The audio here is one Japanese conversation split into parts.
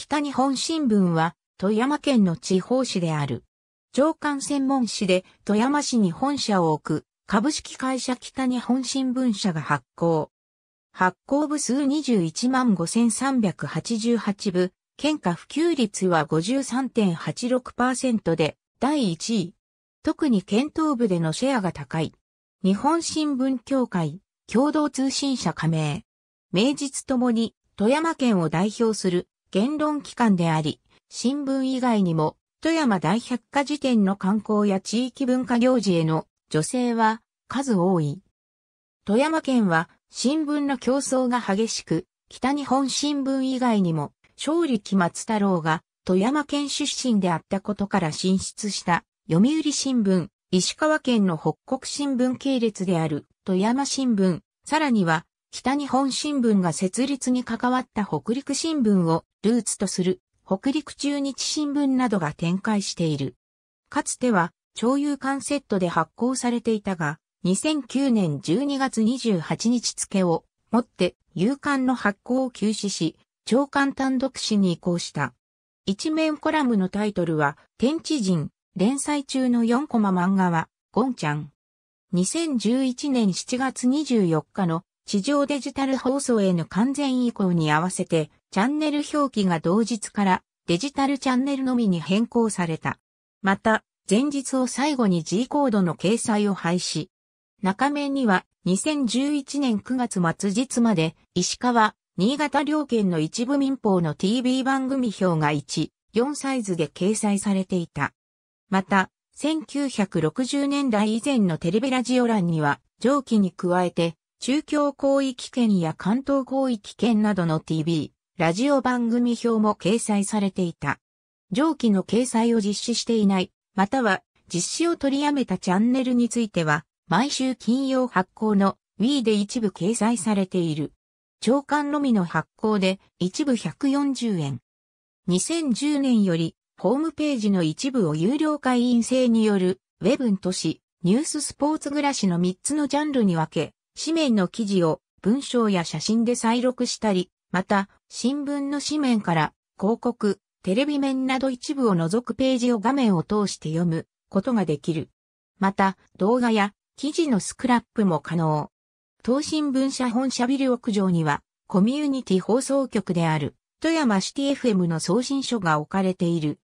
北日本新聞は富山県の地方紙である。上官専門紙で富山市に本社を置く株式会社北日本新聞社が発行。発行部数21万5388部、県下普及率は53.86%で第1位。特に県東部でのシェアが高い。日本新聞協会、共同通信社加盟。名実ともに富山県を代表する言論機関であり、新聞以外にも、富山大百科事典の観光や地域文化行事への女性は数多い。富山県は新聞の競争が激しく、北日本新聞以外にも、勝利期松太郎が富山県出身であったことから進出した読売新聞、石川県の北国新聞系列である富山新聞、さらには北日本新聞が設立に関わった北陸新聞をルーツとする北陸中日新聞などが展開している。かつては、超有間セットで発行されていたが、2009年12月28日付をもって有刊の発行を休止し、長官単独誌に移行した。一面コラムのタイトルは、天地人、連載中の4コマ漫画は、ゴンちゃん。2011年7月24日の地上デジタル放送への完全移行に合わせて、チャンネル表記が同日からデジタルチャンネルのみに変更された。また、前日を最後に G コードの掲載を廃止。中面には2011年9月末日まで石川、新潟両県の一部民放の TV 番組表が1、4サイズで掲載されていた。また、1960年代以前のテレビラジオ欄には上記に加えて中京広域圏や関東広域圏などの TV、ラジオ番組表も掲載されていた。上記の掲載を実施していない、または実施を取りやめたチャンネルについては、毎週金曜発行の Wii で一部掲載されている。長官のみの発行で一部140円。2010年よりホームページの一部を有料会員制によるウェブンとし、ニューススポーツ暮らしの3つのジャンルに分け、紙面の記事を文章や写真で再録したり、また、新聞の紙面から広告、テレビ面など一部を除くページを画面を通して読むことができる。また、動画や記事のスクラップも可能。東新聞社本社ビル屋上には、コミュニティ放送局である、富山シティ FM の送信所が置かれている。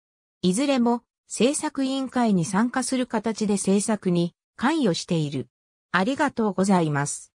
いずれも、制作委員会に参加する形で制作に関与している。ありがとうございます。